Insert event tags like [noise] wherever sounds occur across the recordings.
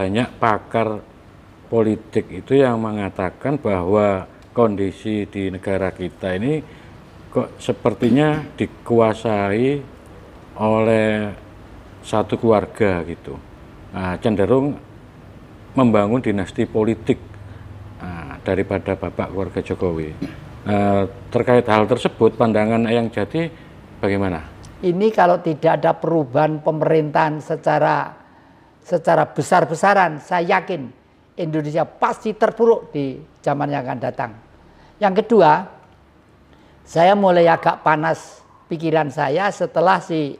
banyak pakar politik itu yang mengatakan bahwa kondisi di negara kita ini kok sepertinya dikuasai oleh satu keluarga gitu nah, cenderung membangun dinasti politik nah, daripada bapak keluarga Jokowi nah, terkait hal tersebut pandangan yang jadi bagaimana ini kalau tidak ada perubahan pemerintahan secara secara besar-besaran saya yakin Indonesia pasti terpuruk di zaman yang akan datang. Yang kedua, saya mulai agak panas pikiran saya setelah si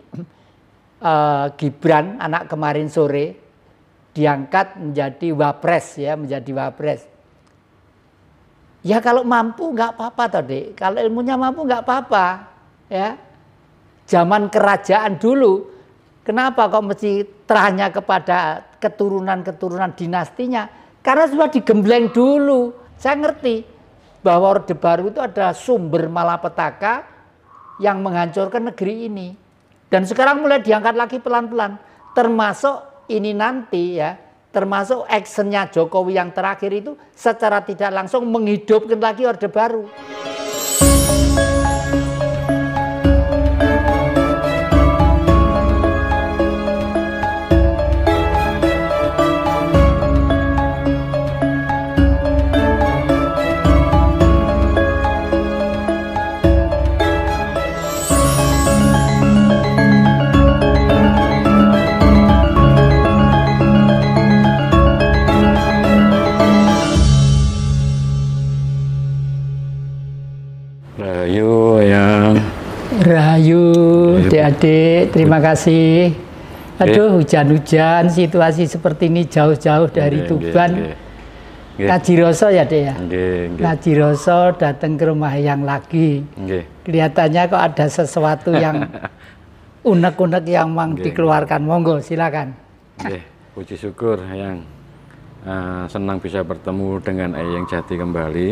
uh, [clears throat] Gibran anak kemarin sore diangkat menjadi wapres ya, menjadi wapres. Ya kalau mampu nggak apa-apa tadi, kalau ilmunya mampu nggak apa-apa ya. Zaman kerajaan dulu, kenapa kok mesti terahnya kepada keturunan-keturunan dinastinya karena sudah digembleng dulu. Saya ngerti bahwa Orde Baru itu ada sumber malapetaka yang menghancurkan negeri ini. Dan sekarang mulai diangkat lagi pelan-pelan. Termasuk ini nanti ya, termasuk actionnya Jokowi yang terakhir itu secara tidak langsung menghidupkan lagi Orde Baru. terima kasih. Aduh, hujan-hujan, situasi seperti ini jauh-jauh dari Tuban. Kaji Roso ya, Dek ya? Nggih, datang ke rumah yang lagi. Kelihatannya kok ada sesuatu yang [laughs] unek-unek yang mang nggih. dikeluarkan. Monggo, silakan. puji syukur yang uh, eh, senang bisa bertemu dengan Ayang Jati kembali.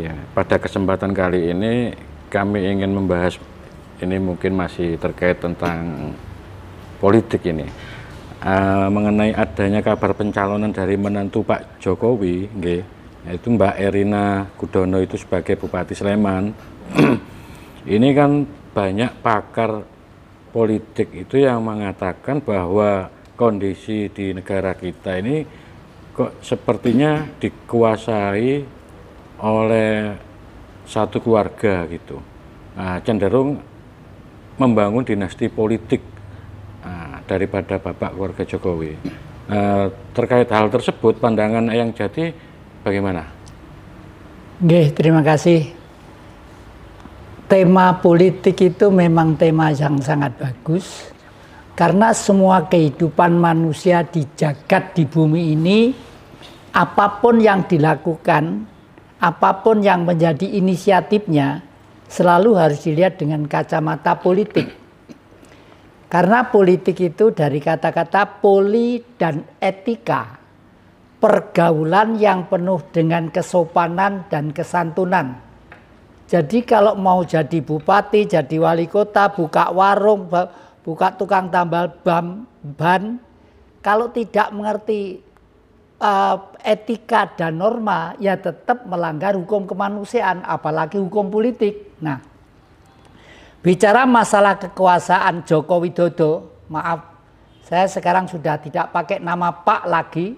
Ya, pada kesempatan kali ini kami ingin membahas ini mungkin masih terkait tentang politik ini. Uh, mengenai adanya kabar pencalonan dari menantu Pak Jokowi, nge, yaitu Mbak Erina Gudono itu sebagai Bupati Sleman. [clears throat] ini kan banyak pakar politik itu yang mengatakan bahwa kondisi di negara kita ini kok sepertinya dikuasai oleh satu keluarga gitu. Nah, cenderung membangun dinasti politik ah, daripada bapak keluarga Jokowi. Eh, terkait hal tersebut, pandangan Eyang Jati bagaimana? Oke, terima kasih. Tema politik itu memang tema yang sangat bagus karena semua kehidupan manusia di jagat di bumi ini apapun yang dilakukan, apapun yang menjadi inisiatifnya selalu harus dilihat dengan kacamata politik. Karena politik itu dari kata-kata poli dan etika. Pergaulan yang penuh dengan kesopanan dan kesantunan. Jadi kalau mau jadi bupati, jadi wali kota, buka warung, buka tukang tambal ban, kalau tidak mengerti uh, etika dan norma ya tetap melanggar hukum kemanusiaan apalagi hukum politik. Nah, bicara masalah kekuasaan Joko Widodo, maaf saya sekarang sudah tidak pakai nama Pak lagi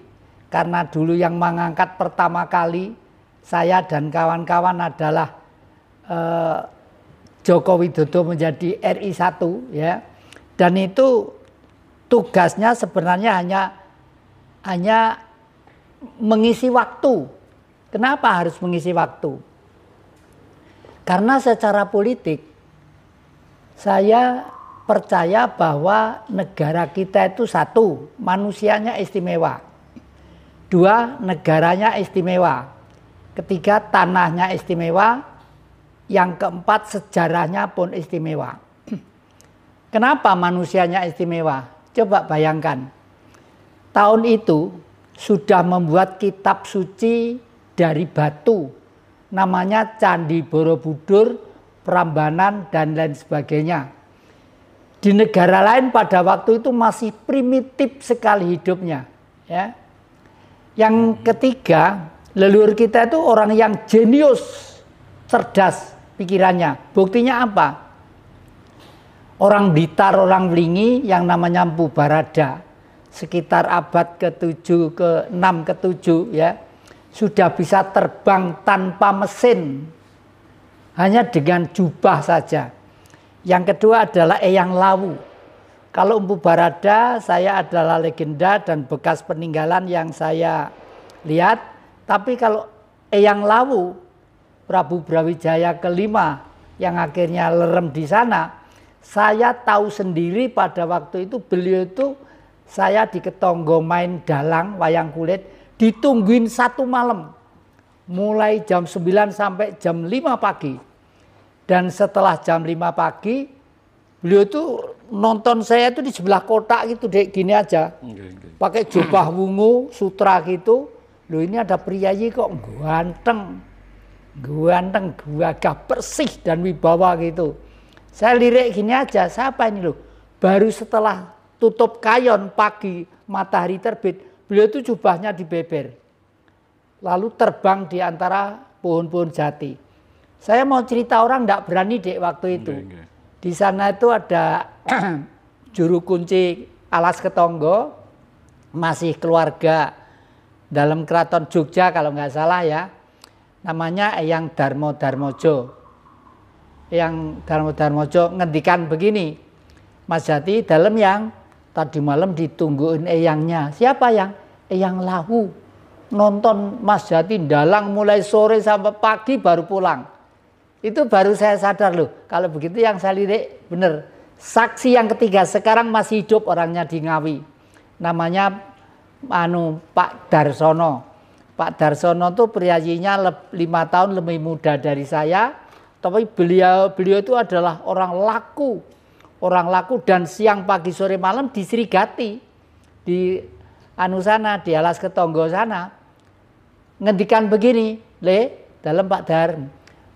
karena dulu yang mengangkat pertama kali saya dan kawan-kawan adalah eh, Joko Widodo menjadi RI 1 ya. Dan itu tugasnya sebenarnya hanya hanya mengisi waktu. Kenapa harus mengisi waktu? Karena secara politik saya percaya bahwa negara kita itu satu, manusianya istimewa. Dua, negaranya istimewa. Ketiga, tanahnya istimewa. Yang keempat, sejarahnya pun istimewa. Kenapa manusianya istimewa? Coba bayangkan. Tahun itu sudah membuat kitab suci dari batu. Namanya Candi Borobudur, Prambanan, dan lain sebagainya. Di negara lain pada waktu itu masih primitif sekali hidupnya. Ya. Yang ketiga, leluhur kita itu orang yang jenius, cerdas pikirannya. Buktinya apa? Orang Blitar, orang Lingi yang namanya Mpu Barada sekitar abad ke-7 ke-6 ke-7 ya sudah bisa terbang tanpa mesin hanya dengan jubah saja. Yang kedua adalah Eyang Lawu. Kalau Umpu Barada saya adalah legenda dan bekas peninggalan yang saya lihat, tapi kalau Eyang Lawu Prabu Brawijaya kelima yang akhirnya lerem di sana, saya tahu sendiri pada waktu itu beliau itu saya di Ketonggo main dalang wayang kulit ditungguin satu malam mulai jam 9 sampai jam 5 pagi dan setelah jam 5 pagi beliau itu nonton saya itu di sebelah kotak gitu dek gini aja pakai jubah wungu sutra gitu lo ini ada priayi kok ganteng ganteng gak bersih dan wibawa gitu saya lirik gini aja siapa ini lo baru setelah tutup kayon pagi matahari terbit, beliau itu jubahnya di dibeber. Lalu terbang di antara pohon-pohon jati. Saya mau cerita orang tidak berani dek waktu itu. Di sana itu ada [clears throat] juru kunci alas ketonggo, masih keluarga dalam keraton Jogja kalau nggak salah ya. Namanya Eyang Darmo Darmojo. Eyang Darmo Darmojo ngendikan begini, Mas Jati dalam yang Tadi malam ditungguin eyangnya. Siapa yang? Eyang Lahu. Nonton Mas Jati dalang mulai sore sampai pagi baru pulang. Itu baru saya sadar loh. Kalau begitu yang saya lirik benar. Saksi yang ketiga sekarang masih hidup orangnya di Ngawi. Namanya anu Pak Darsono. Pak Darsono tuh priayinya lima tahun lebih muda dari saya, tapi beliau beliau itu adalah orang laku, orang laku dan siang pagi sore malam di Srigati di anu sana di alas ketonggo sana ngendikan begini le dalam Pak Dar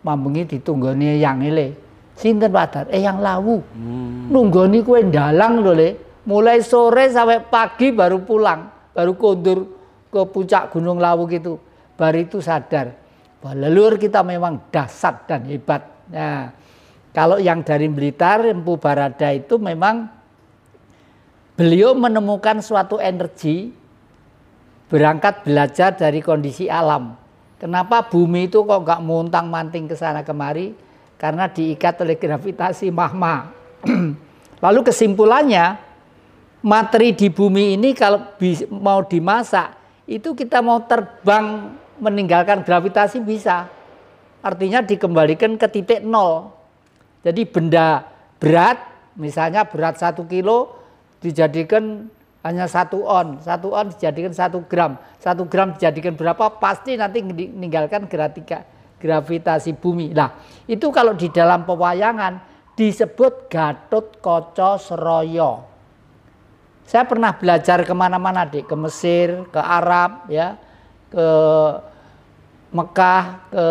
mambengi ditunggoni yang e, le sinten Pak Dar eh yang lawu hmm. nunggoni kue dalang lo le mulai sore sampai pagi baru pulang baru kondur ke puncak Gunung Lawu gitu baru itu sadar bahwa leluhur kita memang dasar dan hebat nah kalau yang dari Blitar, Empu Barada itu memang beliau menemukan suatu energi berangkat belajar dari kondisi alam. Kenapa bumi itu kok nggak muntang manting ke sana kemari? Karena diikat oleh gravitasi magma. [clears throat] Lalu kesimpulannya, materi di bumi ini kalau mau dimasak, itu kita mau terbang meninggalkan gravitasi bisa. Artinya dikembalikan ke titik nol. Jadi benda berat, misalnya berat satu kilo dijadikan hanya satu on, satu on dijadikan satu gram, satu gram dijadikan berapa pasti nanti meninggalkan gratika, gravitasi bumi. Nah itu kalau di dalam pewayangan disebut Gatot Koco Seroyo. Saya pernah belajar kemana-mana di ke Mesir, ke Arab, ya, ke Mekah, ke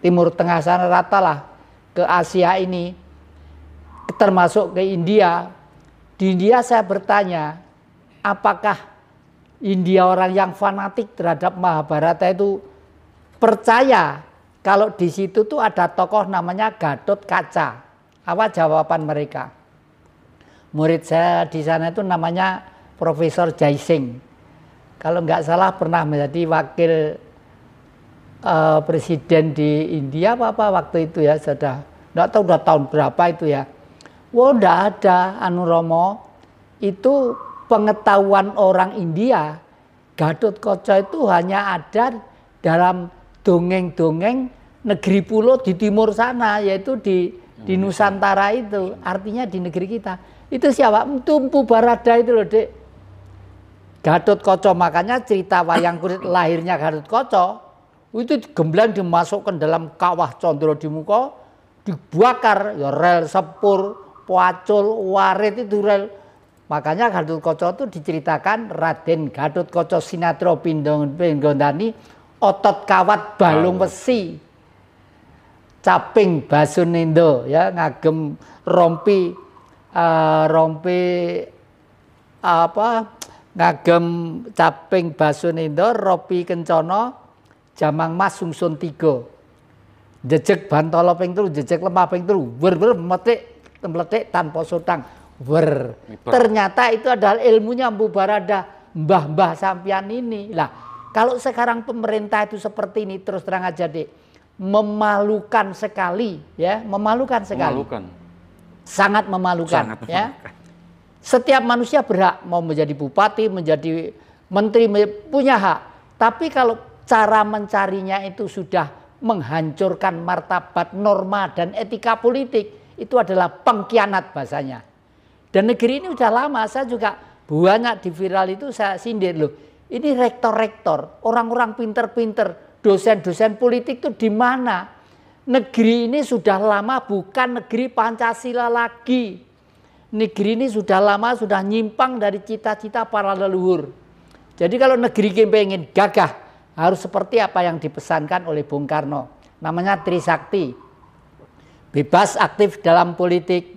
Timur Tengah sana rata lah ke Asia ini, termasuk ke India. Di India saya bertanya, apakah India orang yang fanatik terhadap Mahabharata itu percaya kalau di situ tuh ada tokoh namanya Gadot Kaca. Apa jawaban mereka? Murid saya di sana itu namanya Profesor Jaising. Kalau nggak salah pernah menjadi wakil uh, presiden di India apa apa waktu itu ya sudah nggak tahu udah tahun berapa itu ya. Wow, nggak ada Anu Romo itu pengetahuan orang India Gatot koco itu hanya ada dalam dongeng-dongeng negeri pulau di timur sana yaitu di di hmm. Nusantara itu artinya di negeri kita itu siapa Tumpu Barada itu loh dek Gadot Koco makanya cerita wayang kulit lahirnya Gadot Koco itu gemblang dimasukkan dalam kawah condro di muka dibakar ya rel sepur pacul warit itu rel makanya Gatot Koco itu diceritakan Raden Gatot Koco Sinatro Pindong Pinggondani otot kawat balung besi caping basunindo ya ngagem rompi uh, rompi apa ngagem caping basunindo rompi kencono Jamang Mas Sungsun tiga. Jejek bantolo ping 3, jejek lemah ping 3. Wer wer metik meletik tanpa sotang. Wer. Ternyata itu adalah ilmunya Mbu Barada, mbah-mbah sampian ini. Lah, kalau sekarang pemerintah itu seperti ini terus terang aja, Dek. Memalukan sekali, ya, memalukan sekali. Memalukan. Sangat memalukan, Sangat ya. memalukan. ya. Setiap manusia berhak mau menjadi bupati, menjadi menteri punya hak. Tapi kalau cara mencarinya itu sudah menghancurkan martabat norma dan etika politik. Itu adalah pengkhianat bahasanya. Dan negeri ini sudah lama, saya juga banyak di viral itu saya sindir loh. Ini rektor-rektor, orang-orang pinter-pinter, dosen-dosen politik itu di mana? Negeri ini sudah lama bukan negeri Pancasila lagi. Negeri ini sudah lama sudah nyimpang dari cita-cita para leluhur. Jadi kalau negeri pengen gagah, harus seperti apa yang dipesankan oleh Bung Karno. Namanya Trisakti. Bebas aktif dalam politik,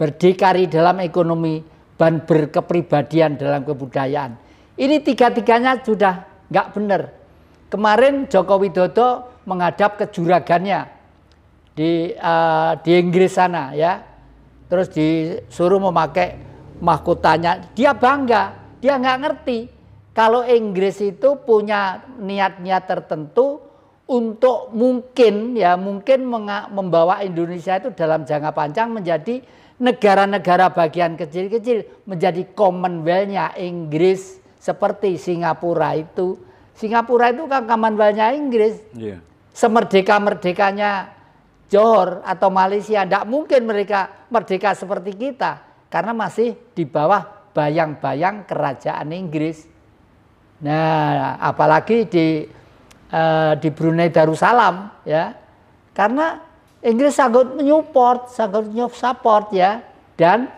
berdikari dalam ekonomi, dan berkepribadian dalam kebudayaan. Ini tiga-tiganya sudah nggak benar. Kemarin Joko Widodo menghadap kejuragannya di uh, di Inggris sana ya. Terus disuruh memakai mahkotanya. Dia bangga, dia nggak ngerti kalau Inggris itu punya niat tertentu untuk mungkin ya mungkin membawa Indonesia itu dalam jangka panjang menjadi negara-negara bagian kecil-kecil menjadi commonwealth Inggris seperti Singapura itu. Singapura itu kan commonwealth Inggris. Yeah. Semerdeka-merdekanya Johor atau Malaysia tidak mungkin mereka merdeka seperti kita karena masih di bawah bayang-bayang kerajaan Inggris. Nah, apalagi di uh, di Brunei Darussalam ya. Karena Inggris sangat menyupport, sangat support ya. Dan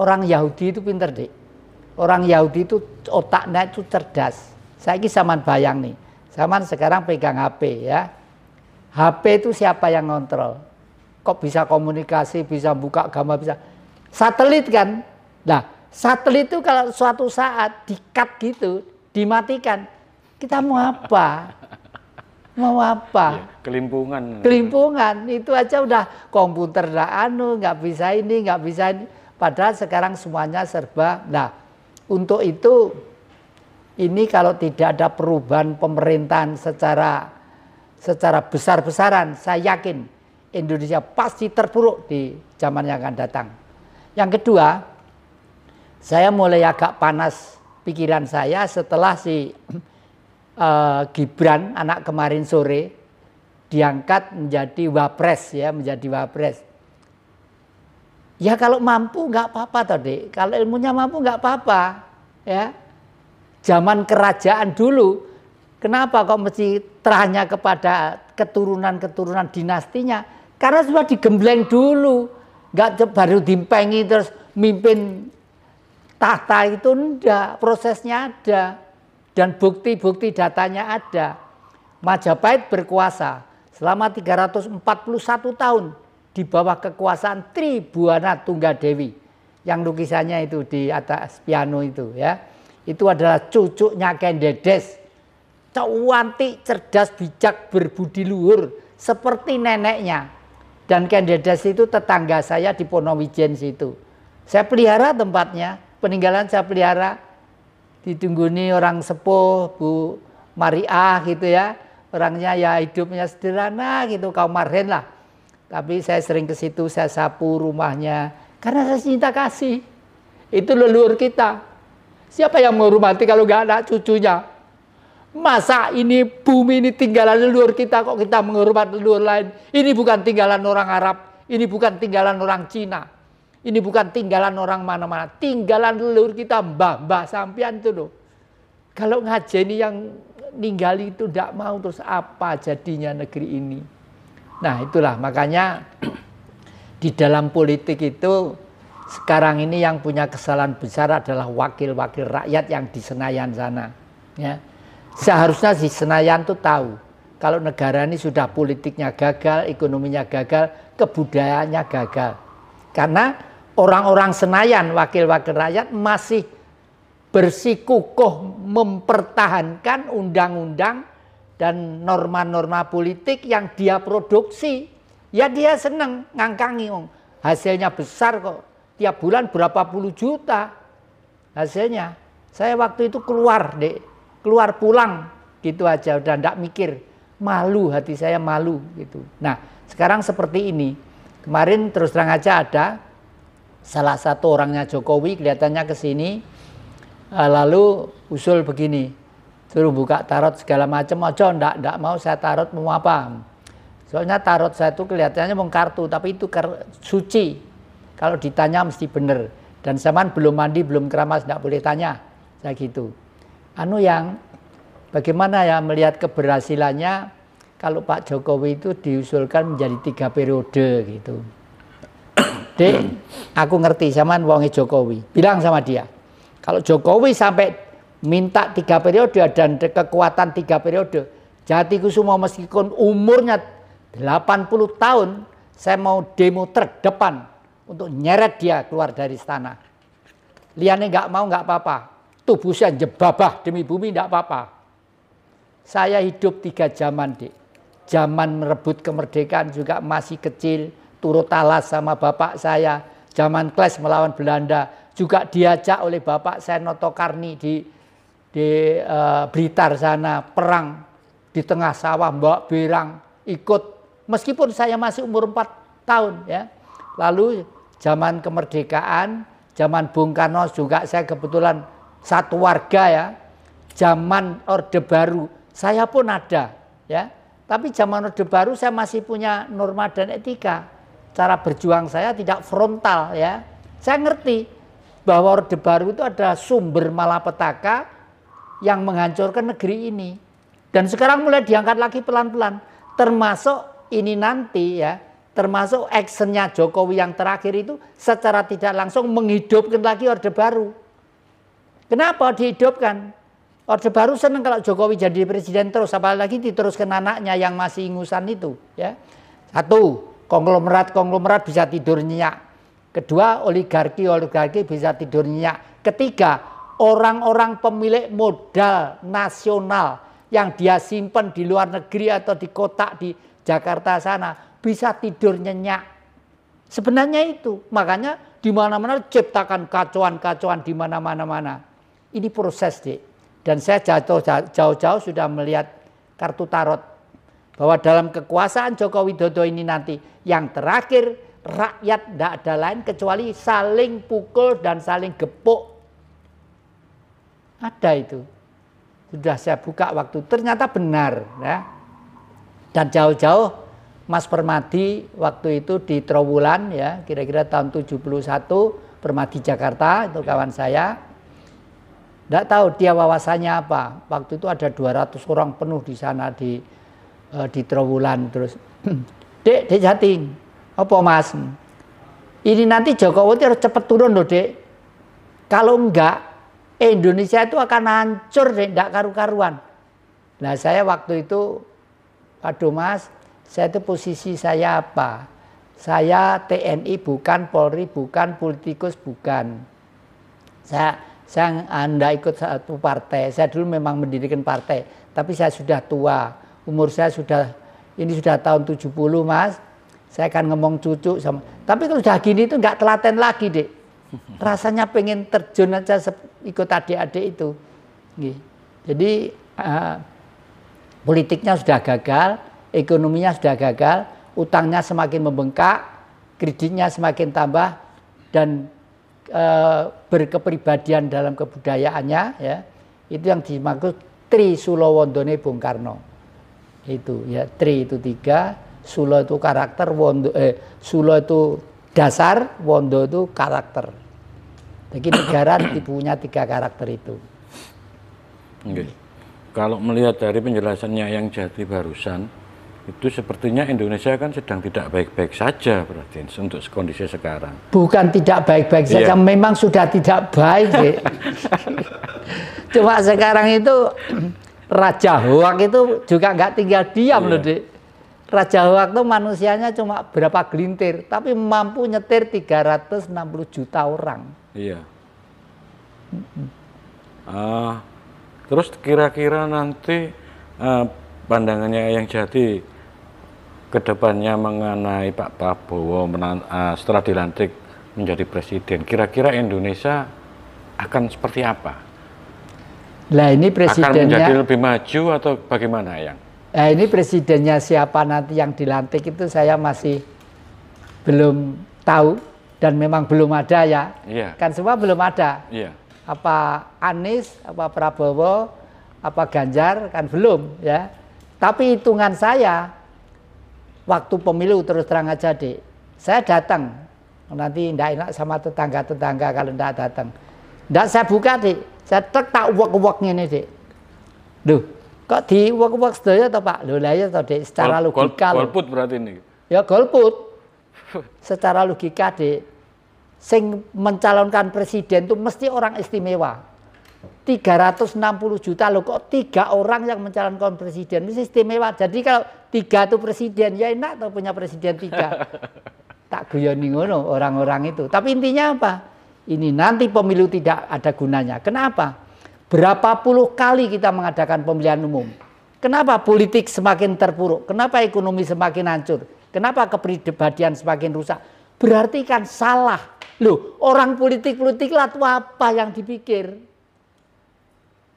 orang Yahudi itu pinter, Dik. Orang Yahudi itu otaknya itu cerdas. Saya ini zaman bayang nih. Zaman sekarang pegang HP ya. HP itu siapa yang ngontrol? Kok bisa komunikasi, bisa buka gambar, bisa satelit kan? Nah, satelit itu kalau suatu saat dikat gitu, dimatikan. Kita mau apa? Mau apa? Ya, kelimpungan. Kelimpungan itu aja udah komputer dah anu nggak bisa ini nggak bisa ini. Padahal sekarang semuanya serba. Nah untuk itu ini kalau tidak ada perubahan pemerintahan secara secara besar-besaran, saya yakin Indonesia pasti terpuruk di zaman yang akan datang. Yang kedua, saya mulai agak panas pikiran saya setelah si uh, [clears throat] Gibran anak kemarin sore diangkat menjadi wapres ya menjadi wapres. Ya kalau mampu nggak apa-apa tadi. Kalau ilmunya mampu nggak apa-apa ya. Zaman kerajaan dulu, kenapa kok mesti terahnya kepada keturunan-keturunan dinastinya? Karena sudah digembleng dulu, nggak baru dimpengi terus mimpin Tahta itu enggak, prosesnya ada. Dan bukti-bukti datanya ada. Majapahit berkuasa selama 341 tahun di bawah kekuasaan Tribuana Tunggadewi yang lukisannya itu di atas piano itu ya. Itu adalah cucunya Kendedes. Cawanti cerdas bijak berbudi luhur seperti neneknya. Dan Kendedes itu tetangga saya di Ponowijen situ. Saya pelihara tempatnya, peninggalan saya pelihara ditungguni orang sepuh Bu Maria gitu ya orangnya ya hidupnya sederhana gitu kaum marhen lah tapi saya sering ke situ saya sapu rumahnya karena saya cinta kasih itu leluhur kita siapa yang menghormati kalau nggak ada cucunya masa ini bumi ini tinggalan leluhur kita kok kita menghormati leluhur lain ini bukan tinggalan orang Arab ini bukan tinggalan orang Cina ini bukan tinggalan orang mana-mana, tinggalan leluhur kita mbah-mbah sampean itu loh. Kalau ini yang ninggali itu tidak mau terus apa jadinya negeri ini. Nah itulah makanya [clears throat] di dalam politik itu sekarang ini yang punya kesalahan besar adalah wakil-wakil rakyat yang di Senayan sana. Ya. Seharusnya si Senayan tuh tahu kalau negara ini sudah politiknya gagal, ekonominya gagal, kebudayaannya gagal. Karena orang-orang Senayan, wakil-wakil rakyat masih bersikukuh mempertahankan undang-undang dan norma-norma politik yang dia produksi. Ya dia senang ngangkangi, om. hasilnya besar kok. Tiap bulan berapa puluh juta hasilnya. Saya waktu itu keluar, dek. keluar pulang gitu aja udah ndak mikir. Malu hati saya malu gitu. Nah sekarang seperti ini. Kemarin terus terang aja ada salah satu orangnya Jokowi kelihatannya ke sini eh, lalu usul begini suruh buka tarot segala macam aja ndak ndak mau saya tarot mau apa soalnya tarot saya itu kelihatannya mau kartu tapi itu ker suci kalau ditanya mesti benar dan zaman belum mandi belum keramas ndak boleh tanya saya gitu anu yang bagaimana ya melihat keberhasilannya kalau Pak Jokowi itu diusulkan menjadi tiga periode gitu Dek, aku ngerti zaman wonge Jokowi. Bilang sama dia. Kalau Jokowi sampai minta tiga periode dan kekuatan tiga periode, Jati Kusuma meskipun umurnya 80 tahun, saya mau demo terdepan untuk nyeret dia keluar dari istana. Liane nggak mau nggak apa-apa. Tubuh saya jebabah demi bumi nggak apa-apa. Saya hidup tiga zaman, Dek. Zaman merebut kemerdekaan juga masih kecil, turut talas sama bapak saya zaman kles melawan Belanda juga diajak oleh bapak saya Karni di di uh, Blitar sana perang di tengah sawah Mbak Berang ikut meskipun saya masih umur 4 tahun ya lalu zaman kemerdekaan zaman Bung Karno juga saya kebetulan satu warga ya zaman Orde Baru saya pun ada ya tapi zaman Orde Baru saya masih punya norma dan etika cara berjuang saya tidak frontal ya. Saya ngerti bahwa Orde Baru itu ada sumber malapetaka yang menghancurkan negeri ini. Dan sekarang mulai diangkat lagi pelan-pelan. Termasuk ini nanti ya, termasuk actionnya Jokowi yang terakhir itu secara tidak langsung menghidupkan lagi Orde Baru. Kenapa dihidupkan? Orde Baru senang kalau Jokowi jadi presiden terus, apalagi diteruskan anaknya yang masih ingusan itu. ya Satu, Konglomerat-konglomerat bisa tidur nyenyak. Kedua, oligarki-oligarki bisa tidur nyenyak. Ketiga, orang-orang pemilik modal nasional yang dia simpan di luar negeri atau di kota di Jakarta sana bisa tidur nyenyak. Sebenarnya itu. Makanya di mana-mana ciptakan kacauan-kacauan di mana-mana. mana Ini proses, deh. Dan saya jauh-jauh sudah melihat kartu tarot bahwa dalam kekuasaan Joko Widodo ini nanti yang terakhir rakyat tidak ada lain kecuali saling pukul dan saling gepuk. Ada itu. Sudah saya buka waktu ternyata benar ya. Dan jauh-jauh Mas Permadi waktu itu di Trowulan ya, kira-kira tahun 71 Permadi Jakarta itu ya. kawan saya. Tidak tahu dia wawasannya apa. Waktu itu ada 200 orang penuh di sana di uh, di Trawulan terus [clears throat] dek dek jating apa mas ini nanti Jokowi harus cepat turun loh dek kalau enggak Indonesia itu akan hancur dek enggak karu-karuan nah saya waktu itu aduh mas saya itu posisi saya apa saya TNI bukan Polri bukan politikus bukan saya saya anda ikut satu partai saya dulu memang mendirikan partai tapi saya sudah tua umur saya sudah ini sudah tahun 70 mas saya akan ngomong cucu sama tapi kalau sudah gini itu nggak telaten lagi dek [laughs] rasanya pengen terjun aja ikut adik-adik itu jadi uh, politiknya sudah gagal ekonominya sudah gagal utangnya semakin membengkak kreditnya semakin tambah dan e, berkepribadian dalam kebudayaannya ya itu yang dimaksud Tri Sulawondone Bung Karno itu ya tri itu tiga sulo itu karakter wondo eh, sulo itu dasar wondo itu karakter jadi negara [coughs] punya tiga karakter itu okay. kalau melihat dari penjelasannya yang jati barusan itu sepertinya Indonesia kan sedang tidak baik-baik saja berarti untuk kondisi sekarang. Bukan tidak baik-baik saja, yeah. memang sudah tidak baik. [laughs] Cuma sekarang itu Raja hoak itu juga nggak tinggal diam yeah. loh, iya. Dek. Raja hoak itu manusianya cuma berapa gelintir, tapi mampu nyetir 360 juta orang. Iya. Yeah. Uh, terus kira-kira nanti uh, pandangannya yang jadi kedepannya mengenai Pak Prabowo menan, uh, setelah dilantik menjadi presiden, kira-kira Indonesia akan seperti apa? Nah ini presidennya akan menjadi lebih maju atau bagaimana yang? Nah ini presidennya siapa nanti yang dilantik itu saya masih belum tahu dan memang belum ada ya. Iya. Kan semua belum ada. Iya. Apa Anies, apa Prabowo, apa Ganjar kan belum ya. Tapi hitungan saya waktu pemilu terus terang aja deh. Saya datang nanti tidak enak sama tetangga-tetangga kalau tidak datang. Tidak saya buka deh saya tak uwak uwek ngene, Dik. Duh, kok di uwak wak sedaya to, Pak? Lho, lah ya to, Dik, secara gol, logika. golput berarti ini. Ya golput. secara logika, Dik. Sing mencalonkan presiden itu mesti orang istimewa. 360 juta loh kok tiga orang yang mencalonkan presiden mesti istimewa jadi kalau tiga tuh presiden ya enak tuh punya presiden tiga [laughs] tak guyoni ngono orang-orang itu tapi intinya apa ini nanti pemilu tidak ada gunanya. Kenapa? Berapa puluh kali kita mengadakan pemilihan umum. Kenapa politik semakin terpuruk? Kenapa ekonomi semakin hancur? Kenapa kepribadian semakin rusak? Berarti kan salah. Loh, orang politik-politik latu apa yang dipikir?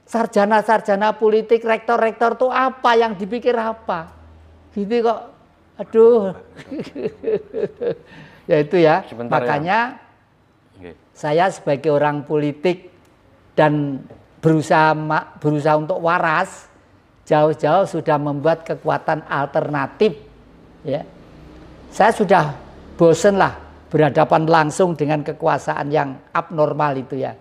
Sarjana-sarjana politik, rektor-rektor itu apa yang dipikir apa? Gitu kok. Aduh. [laughs] ya itu ya. Sebentar ya. Makanya ya saya sebagai orang politik dan berusaha berusaha untuk waras jauh-jauh sudah membuat kekuatan alternatif ya saya sudah bosen lah berhadapan langsung dengan kekuasaan yang abnormal itu ya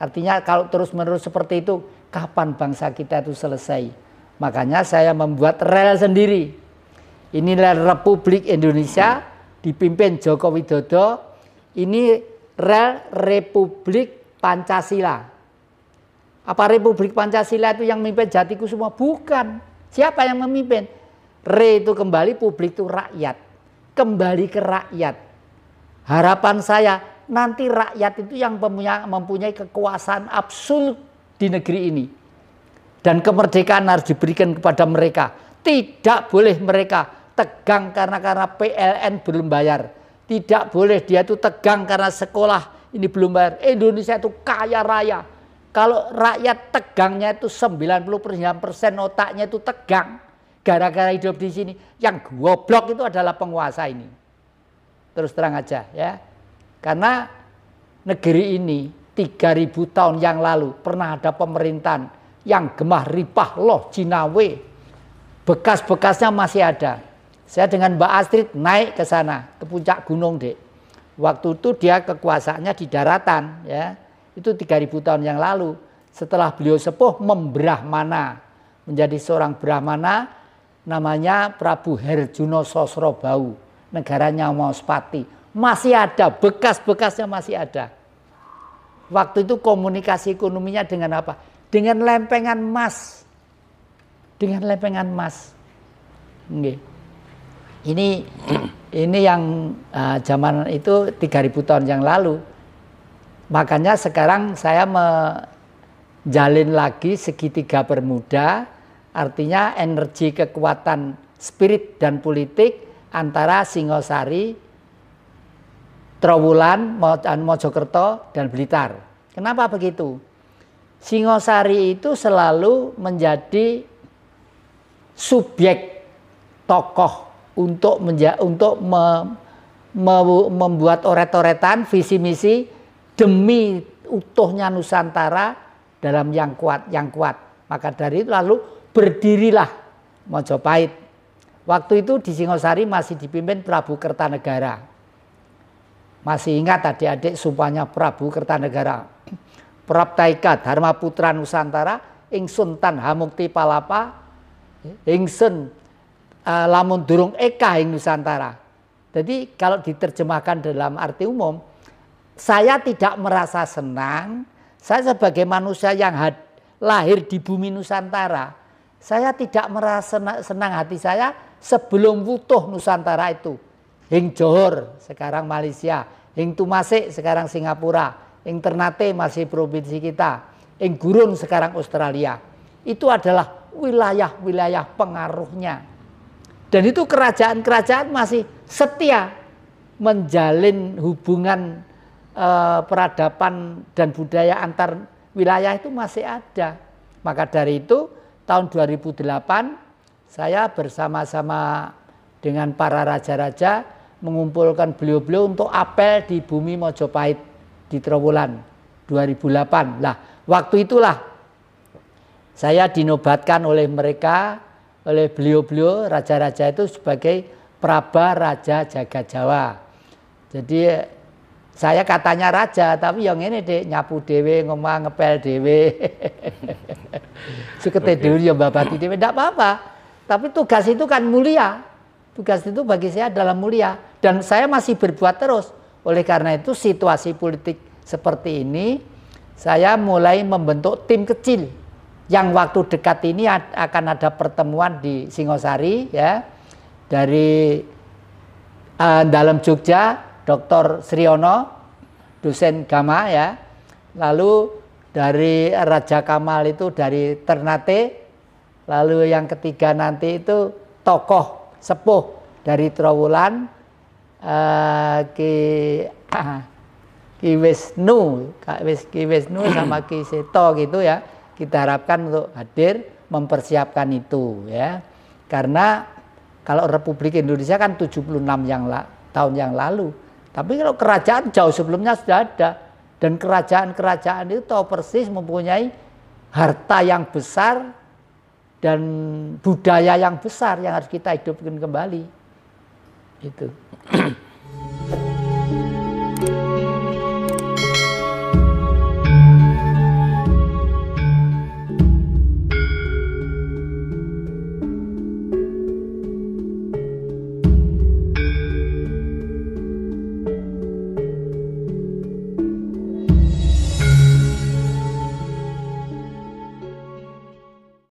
artinya kalau terus-menerus seperti itu kapan bangsa kita itu selesai makanya saya membuat rel sendiri inilah Republik Indonesia dipimpin Joko Widodo ini rel Republik Pancasila. Apa Republik Pancasila itu yang memimpin jatiku semua? Bukan. Siapa yang memimpin? Re itu kembali, publik itu rakyat. Kembali ke rakyat. Harapan saya nanti rakyat itu yang mempunyai, mempunyai kekuasaan absolut di negeri ini. Dan kemerdekaan harus diberikan kepada mereka. Tidak boleh mereka tegang karena karena PLN belum bayar tidak boleh dia itu tegang karena sekolah ini belum bayar. Indonesia itu kaya raya. Kalau rakyat tegangnya itu 90% persen otaknya itu tegang. Gara-gara hidup di sini. Yang goblok itu adalah penguasa ini. Terus terang aja ya. Karena negeri ini 3000 tahun yang lalu pernah ada pemerintahan yang gemah ripah loh Cinawe. Bekas-bekasnya masih ada. Saya dengan Mbak Astrid naik ke sana, ke puncak gunung, Dek. Waktu itu dia kekuasaannya di daratan, ya. Itu 3000 tahun yang lalu. Setelah beliau sepuh membrahmana, menjadi seorang brahmana namanya Prabu Herjuno Sosrobau, negaranya Mauspati. Masih ada, bekas-bekasnya masih ada. Waktu itu komunikasi ekonominya dengan apa? Dengan lempengan emas. Dengan lempengan emas. Nggih ini ini yang uh, zaman itu 3000 tahun yang lalu. Makanya sekarang saya menjalin lagi segitiga bermuda, artinya energi kekuatan spirit dan politik antara Singosari, Trawulan, anu, Mojokerto dan Blitar. Kenapa begitu? Singosari itu selalu menjadi subjek tokoh untuk menja untuk me me membuat oret-oretan visi misi demi utuhnya Nusantara dalam yang kuat yang kuat. Maka dari itu lalu berdirilah Mojopahit. Waktu itu di Singosari masih dipimpin Prabu Kertanegara. Masih ingat adik-adik sumpahnya Prabu Kertanegara. Praptaika Dharma Putra Nusantara, Ingsun Tan Hamukti Palapa, Ingsun uh, lamun durung eka ing Nusantara. Jadi kalau diterjemahkan dalam arti umum, saya tidak merasa senang, saya sebagai manusia yang had, lahir di bumi Nusantara, saya tidak merasa senang, senang hati saya sebelum wutuh Nusantara itu. Hing Johor sekarang Malaysia, Hing Tumasek sekarang Singapura, Hing Ternate masih provinsi kita, Hing Gurun sekarang Australia. Itu adalah wilayah-wilayah pengaruhnya dan itu kerajaan-kerajaan masih setia menjalin hubungan eh, peradaban dan budaya antar wilayah itu masih ada. Maka dari itu tahun 2008 saya bersama-sama dengan para raja-raja mengumpulkan beliau-beliau untuk apel di bumi Mojopahit di Trowulan 2008. Lah, waktu itulah saya dinobatkan oleh mereka oleh beliau-beliau raja-raja itu sebagai Praba Raja Jaga Jawa. Jadi saya katanya raja tapi yang ini deh nyapu dewe ngomong ngepel dewe [laughs] sekete okay. dulu ya bapak dewe tidak apa-apa tapi tugas itu kan mulia tugas itu bagi saya adalah mulia dan saya masih berbuat terus oleh karena itu situasi politik seperti ini saya mulai membentuk tim kecil yang waktu dekat ini akan ada pertemuan di Singosari ya dari uh, eh, dalam Jogja Dr. Sriono dosen Gama ya lalu dari Raja Kamal itu dari Ternate lalu yang ketiga nanti itu tokoh sepuh dari Trawulan uh, Ki uh, [clears throat] Ki Wisnu Ki Wisnu sama Ki Seto gitu ya kita harapkan untuk hadir mempersiapkan itu ya. Karena kalau Republik Indonesia kan 76 yang la, tahun yang lalu, tapi kalau kerajaan jauh sebelumnya sudah ada dan kerajaan-kerajaan itu tahu persis mempunyai harta yang besar dan budaya yang besar yang harus kita hidupkan kembali. Itu.